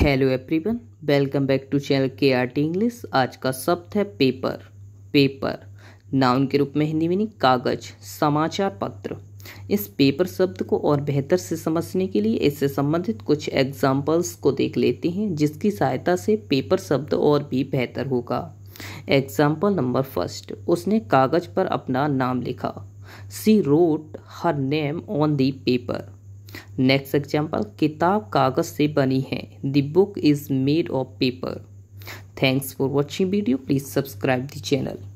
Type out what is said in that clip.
hello everyone welcome back to channel K R T English आज का शब्द है पेपर पेपर नाउन के रूप में हिंदी मीनिंग कागज समाचार पत्र इस पेपर शब्द को और बेहतर से समझने के लिए इससे संबंधित कुछ एग्जाम्पल्स को देख लेते हैं जिसकी सहायता से पेपर शब्द और भी बेहतर होगा एग्जाम्पल नंबर फर्स्ट उसने कागज पर अपना नाम लिखा she wrote her name on the paper next example किताब कागज़ से बनी है the book is made of paper thanks for watching video please subscribe the channel